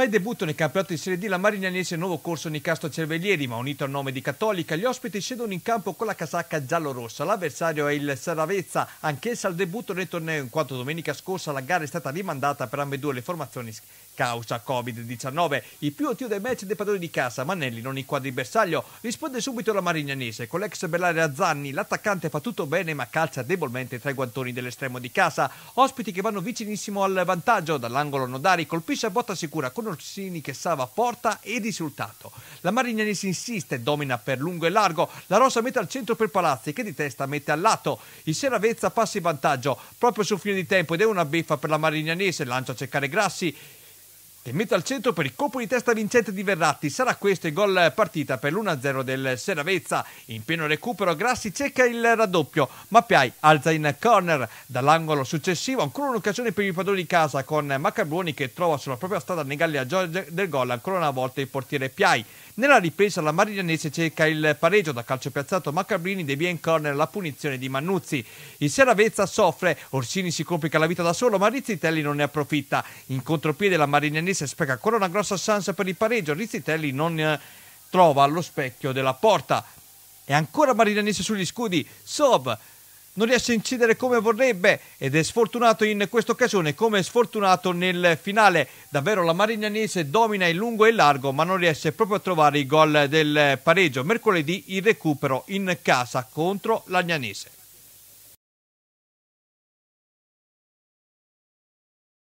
Fa il debutto nel campionato di Serie D la Marignanese nuovo corso Nicastro Cervellieri, ma unito al nome di Cattolica, gli ospiti scendono in campo con la casacca giallorossa. L'avversario è il Saravezza, anch'essa al debutto nel torneo, in quanto domenica scorsa la gara è stata rimandata per ambedue le formazioni causa Covid-19. Il più ottimo del match dei padroni di casa, Manelli non inquadra il bersaglio, risponde subito la Marignanese. Con l'ex Bellare Zanni, l'attaccante fa tutto bene ma calcia debolmente tra i guantoni dell'estremo di casa. Ospiti che vanno vicinissimo al vantaggio, dall'angolo Nodari colpisce a botta sicura con Orsini che salva porta e risultato. La Marignanese insiste, domina per lungo e largo, la Rossa mette al centro per Palazzi che di testa mette al lato. Il Seravezza passa in vantaggio proprio sul fine di tempo ed è una beffa per la Marignanese, lancia a cercare Grassi e mette al centro per il colpo di testa vincente di Verratti. Sarà questo il gol partita per l'1-0 del Seravezza. In pieno recupero Grassi cerca il raddoppio, ma Piai alza in corner dall'angolo successivo. Ancora un'occasione per i padroni di casa con Macabroni che trova sulla propria strada Negalli a Giorgia del gol ancora una volta il portiere Piai. Nella ripresa la Marinese cerca il pareggio da calcio piazzato Macabrini devia in corner la punizione di Mannuzzi. Il Seravezza soffre, Orsini si complica la vita da solo ma Rizzitelli non ne approfitta. In contropiede la Marinese si spiega ancora una grossa chance per il pareggio. Rizzitelli non eh, trova allo specchio della porta. E ancora Marinanese sugli scudi. Sob non riesce a incidere come vorrebbe ed è sfortunato in questa occasione come è sfortunato nel finale. Davvero la Marignanese domina in lungo e in largo ma non riesce proprio a trovare i gol del pareggio. Mercoledì il recupero in casa contro l'Agnanese.